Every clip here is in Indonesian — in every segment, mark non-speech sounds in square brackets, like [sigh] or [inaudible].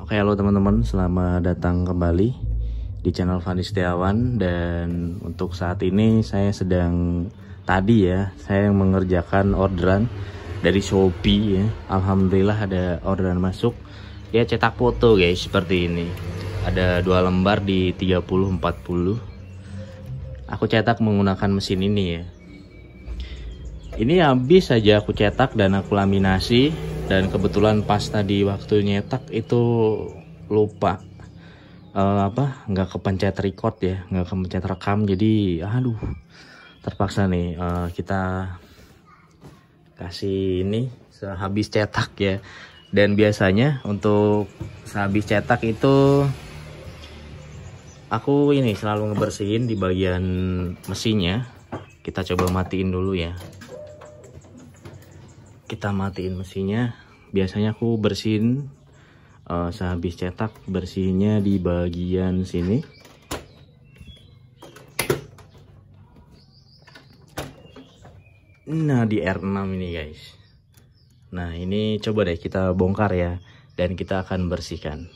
Oke, halo teman-teman, selamat datang kembali di channel Fandi Setiawan dan untuk saat ini saya sedang tadi ya, saya mengerjakan orderan dari Shopee ya. Alhamdulillah ada orderan masuk. Ya cetak foto guys, seperti ini. Ada dua lembar di 30 40. Aku cetak menggunakan mesin ini ya ini habis saja aku cetak dan aku laminasi dan kebetulan pas tadi waktu nyetak itu lupa uh, apa nggak kepencet record ya nggak kepencet rekam jadi aduh terpaksa nih uh, kita kasih ini sehabis cetak ya dan biasanya untuk sehabis cetak itu aku ini selalu ngebersihin di bagian mesinnya kita coba matiin dulu ya kita matiin mesinnya biasanya aku bersihin uh, sehabis cetak bersihnya di bagian sini nah di R6 ini guys nah ini coba deh kita bongkar ya dan kita akan bersihkan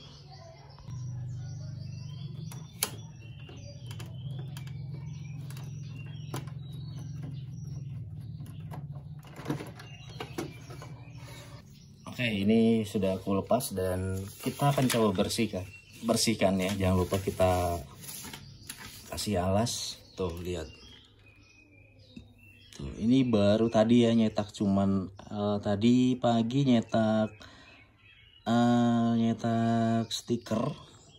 Oke, ini sudah aku lepas dan kita akan coba bersihkan. Bersihkan ya, jangan lupa kita kasih alas. Tuh, lihat. Tuh, ini baru tadi ya nyetak cuman uh, tadi pagi nyetak uh, nyetak stiker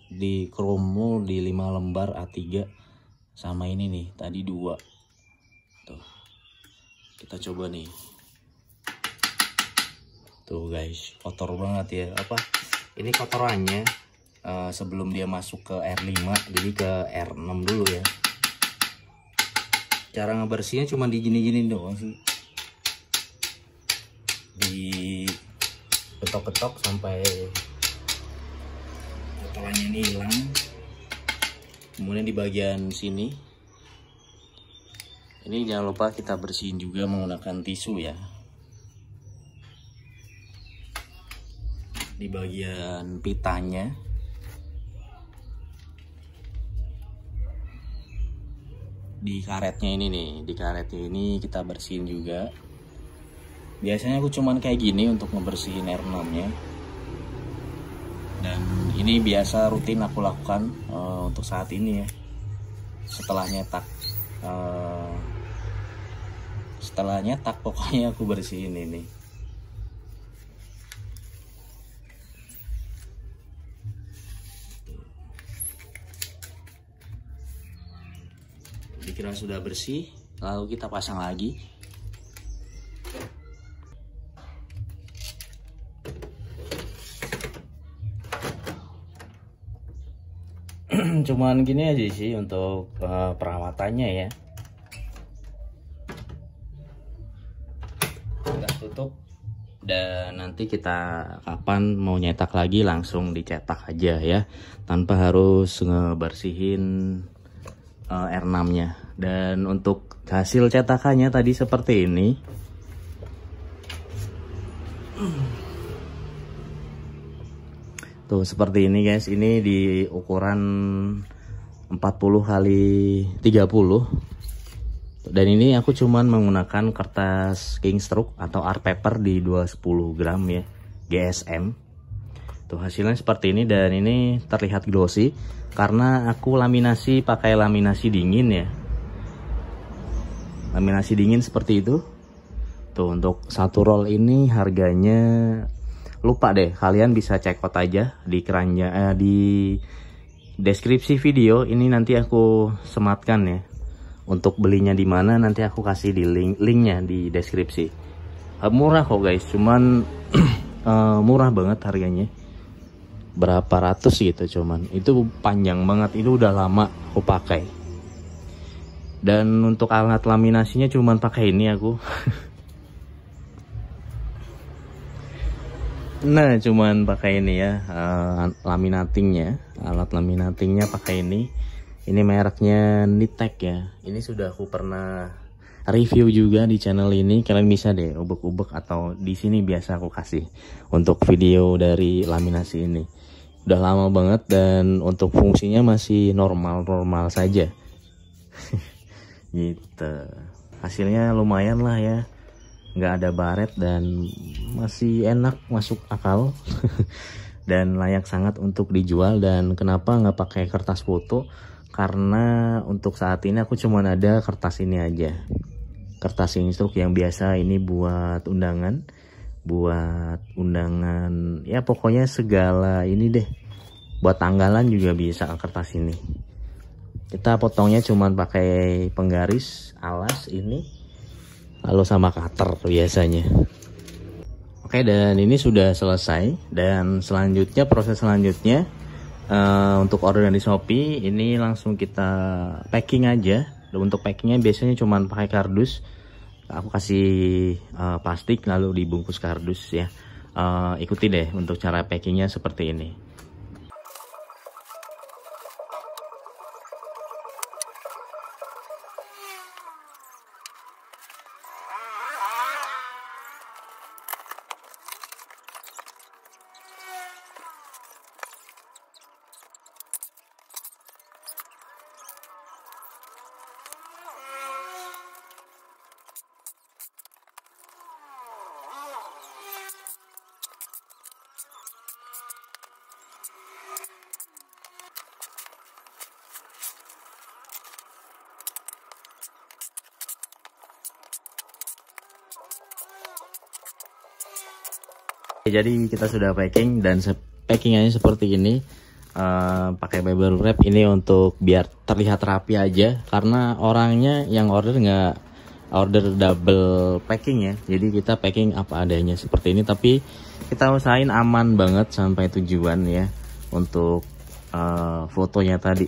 di kromo di 5 lembar A3 sama ini nih tadi dua tuh kita coba nih tuh gitu, guys kotor banget ya apa ini kotorannya uh, sebelum dia masuk ke R5 jadi ke R6 dulu ya cara ngebersihnya cuma di gini-gini doang sih di ketok-ketok sampai kotorannya ini hilang kemudian di bagian sini ini jangan lupa kita bersihin juga menggunakan tisu ya di bagian pitanya di karetnya ini nih di karet ini kita bersihin juga biasanya aku cuman kayak gini untuk membersihin R6 dan ini biasa rutin aku lakukan uh, untuk saat ini ya setelah nyetak uh, setelah nyetak pokoknya aku bersihin ini kira-kira sudah bersih, lalu kita pasang lagi. [clears throat] Cuman gini aja sih untuk eh, perawatannya ya. Kita tutup dan nanti kita kapan mau nyetak lagi langsung dicetak aja ya tanpa harus ngebersihin eh, R6 nya dan untuk hasil cetakannya tadi seperti ini. Tuh seperti ini guys, ini di ukuran 40 kali 30. Dan ini aku cuman menggunakan kertas king stroke atau art paper di 210 gram ya, GSM. Tuh hasilnya seperti ini dan ini terlihat glossy karena aku laminasi pakai laminasi dingin ya laminasi dingin seperti itu tuh untuk satu roll ini harganya lupa deh kalian bisa cek out aja di keranja eh, di deskripsi video ini nanti aku sematkan ya untuk belinya di mana nanti aku kasih di link linknya di deskripsi eh, murah kok guys cuman [clears throat] eh, murah banget harganya berapa ratus gitu cuman itu panjang banget itu udah lama aku pakai dan untuk alat laminasinya cuman pakai ini aku nah cuman pakai ini ya uh, laminatingnya alat laminatingnya pakai ini ini mereknya Nitek ya ini sudah aku pernah review juga di channel ini kalian bisa deh ubek-ubek atau di sini biasa aku kasih untuk video dari laminasi ini udah lama banget dan untuk fungsinya masih normal-normal saja [laughs] gitu hasilnya lumayan lah ya nggak ada baret dan masih enak masuk akal [laughs] dan layak sangat untuk dijual dan kenapa nggak pakai kertas foto karena untuk saat ini aku cuma ada kertas ini aja kertas instruk yang biasa ini buat undangan buat undangan ya pokoknya segala ini deh buat tanggalan juga bisa kertas ini kita potongnya cuman pakai penggaris alas ini lalu sama cutter biasanya oke dan ini sudah selesai dan selanjutnya proses selanjutnya uh, untuk yang di Shopee ini langsung kita packing aja untuk packingnya biasanya cuman pakai kardus aku kasih uh, plastik lalu dibungkus kardus ya uh, ikuti deh untuk cara packingnya seperti ini jadi kita sudah packing dan packingannya seperti ini uh, pakai bubble wrap ini untuk biar terlihat rapi aja karena orangnya yang order nggak order double packing ya jadi kita packing apa adanya seperti ini tapi kita usahain aman banget sampai tujuan ya untuk uh, fotonya tadi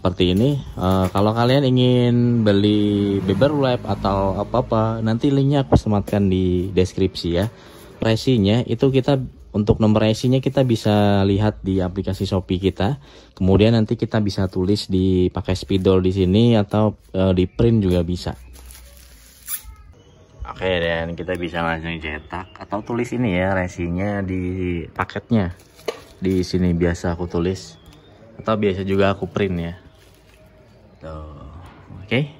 seperti ini uh, kalau kalian ingin beli beber lab atau apa-apa nanti linknya aku sematkan di deskripsi ya resinya itu kita untuk nomor resinya kita bisa lihat di aplikasi Shopee kita kemudian nanti kita bisa tulis di pakai spidol di sini atau uh, di print juga bisa Oke dan kita bisa langsung cetak atau tulis ini ya resinya di paketnya di sini biasa aku tulis atau biasa juga aku print ya gitu oke okay?